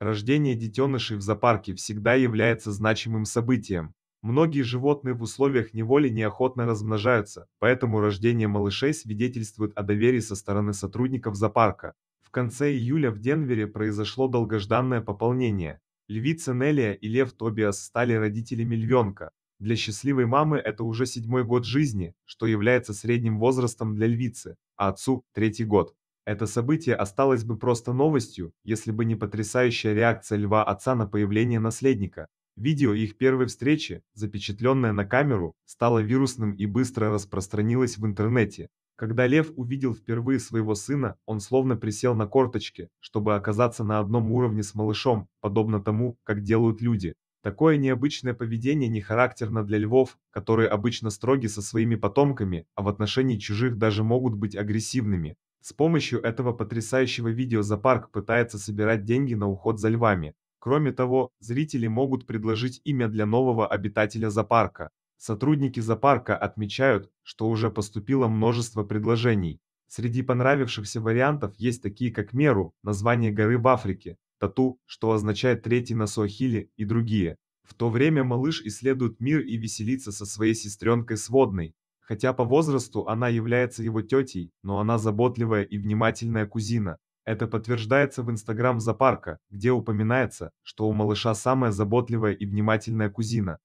Рождение детенышей в зоопарке всегда является значимым событием. Многие животные в условиях неволи неохотно размножаются, поэтому рождение малышей свидетельствует о доверии со стороны сотрудников зоопарка. В конце июля в Денвере произошло долгожданное пополнение. Львица Неллия и лев Тобиас стали родителями львенка. Для счастливой мамы это уже седьмой год жизни, что является средним возрастом для львицы, а отцу – третий год. Это событие осталось бы просто новостью, если бы не потрясающая реакция льва отца на появление наследника. Видео их первой встречи, запечатленное на камеру, стало вирусным и быстро распространилось в интернете. Когда Лев увидел впервые своего сына, он словно присел на корточки, чтобы оказаться на одном уровне с малышом, подобно тому, как делают люди. Такое необычное поведение не характерно для львов, которые обычно строги со своими потомками, а в отношении чужих даже могут быть агрессивными. С помощью этого потрясающего видео зоопарк пытается собирать деньги на уход за львами. Кроме того, зрители могут предложить имя для нового обитателя зоопарка. Сотрудники зоопарка отмечают, что уже поступило множество предложений. Среди понравившихся вариантов есть такие как Меру, название горы в Африке, Тату, что означает третий на Суахиле, и другие. В то время малыш исследует мир и веселится со своей сестренкой сводной, Хотя по возрасту она является его тетей, но она заботливая и внимательная кузина. Это подтверждается в инстаграм Запарка, где упоминается, что у малыша самая заботливая и внимательная кузина.